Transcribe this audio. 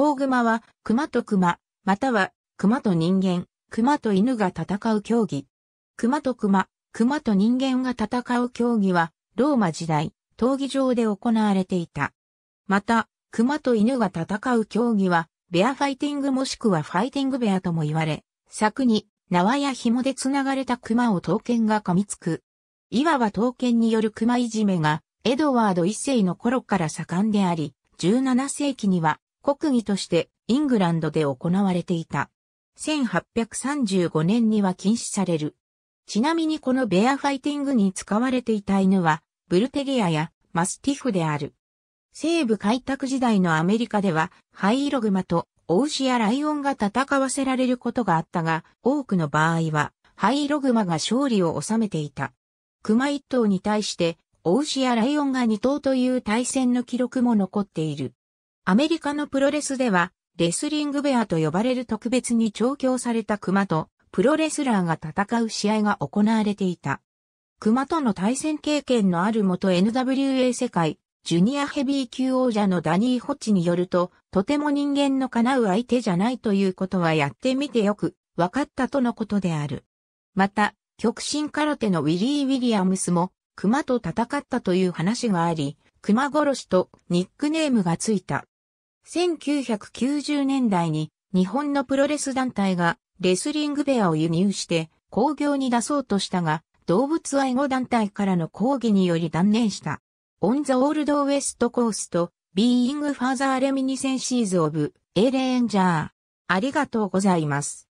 グ熊は、熊と熊、または、熊と人間、熊と犬が戦う競技。熊と熊、熊と人間が戦う競技は、ローマ時代、闘技場で行われていた。また、熊と犬が戦う競技は、ベアファイティングもしくはファイティングベアとも言われ、柵に縄や紐で繋がれた熊を刀剣が噛みつく。いわば刀剣による熊いじめが、エドワード一世の頃から盛んであり、17世紀には国技としてイングランドで行われていた。1835年には禁止される。ちなみにこのベアファイティングに使われていた犬は、ブルテリアやマスティフである。西部開拓時代のアメリカでは、ハイイログマとオウシやライオンが戦わせられることがあったが、多くの場合は、ハイイログマが勝利を収めていた。熊一頭に対して、オウシやライオンが二頭という対戦の記録も残っている。アメリカのプロレスでは、レスリングベアと呼ばれる特別に調教された熊と、プロレスラーが戦う試合が行われていた。熊との対戦経験のある元 NWA 世界、ジュニアヘビー級王者のダニー・ホッチによると、とても人間の叶う相手じゃないということはやってみてよく、分かったとのことである。また、極真空手のウィリー・ウィリアムスも、熊と戦ったという話があり、熊殺しとニックネームがついた。1990年代に日本のプロレス団体がレスリングベアを輸入して工業に出そうとしたが、動物愛護団体からの抗議により断念した。オン・ザ・オールド・ウエスト・コースト、ビーイング・ファーザー・レミニセンシーズ・オブ・エレンジャー。ありがとうございます。